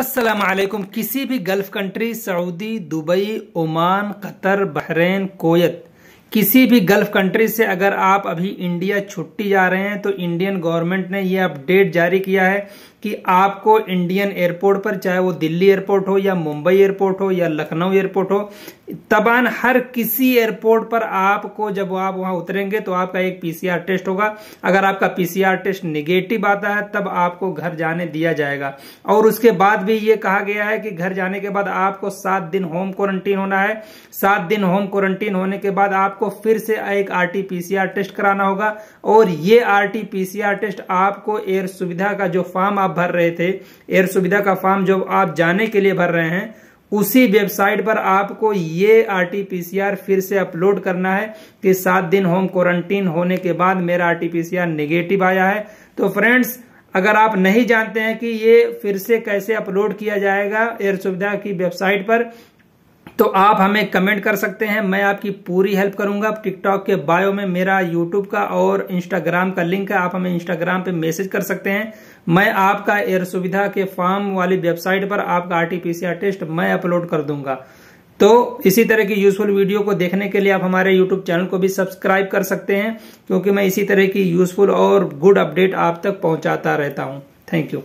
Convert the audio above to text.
असलम किसी भी gulf country Saudi Dubai Oman Qatar Bahrain Kuwait किसी भी गल्फ़ कंट्री से अगर आप अभी इंडिया छुट्टी जा रहे हैं तो इंडियन गवर्नमेंट ने यह अपडेट जारी किया है कि आपको इंडियन एयरपोर्ट पर चाहे वो दिल्ली एयरपोर्ट हो या मुंबई एयरपोर्ट हो या लखनऊ एयरपोर्ट हो तबान हर किसी एयरपोर्ट पर आपको जब आप वहां उतरेंगे तो आपका एक पीसीआर टेस्ट होगा अगर आपका पीसीआर टेस्ट निगेटिव आता है तब आपको घर जाने दिया जाएगा और उसके बाद भी ये कहा गया है कि घर जाने के बाद आपको सात दिन होम क्वारंटीन होना है सात दिन होम क्वारंटीन होने के बाद आपको फिर से एक आर टेस्ट कराना होगा और ये आर टेस्ट आपको एयर सुविधा का जो फॉर्म आप आप भर रहे थे एयर सुविधा का फॉर्म जब आप जाने के लिए भर रहे हैं उसी वेबसाइट पर आपको ये आरटीपीसीआर फिर से अपलोड करना है कि सात दिन होम क्वारंटीन होने के बाद मेरा आरटीपीसीआर नेगेटिव आया है तो फ्रेंड्स अगर आप नहीं जानते हैं कि ये फिर से कैसे अपलोड किया जाएगा एयर सुविधा की वेबसाइट पर तो आप हमें कमेंट कर सकते हैं मैं आपकी पूरी हेल्प करूंगा टिकटॉक के बायो में मेरा यूट्यूब का और इंस्टाग्राम का लिंक है आप हमें इंस्टाग्राम पे मैसेज कर सकते हैं मैं आपका एयर सुविधा के फॉर्म वाली वेबसाइट पर आपका आरटीपीसीआर टेस्ट मैं अपलोड कर दूंगा तो इसी तरह की यूजफुल वीडियो को देखने के लिए आप हमारे यूट्यूब चैनल को भी सब्सक्राइब कर सकते हैं क्योंकि मैं इसी तरह की यूजफुल और गुड अपडेट आप तक पहुंचाता रहता हूं थैंक यू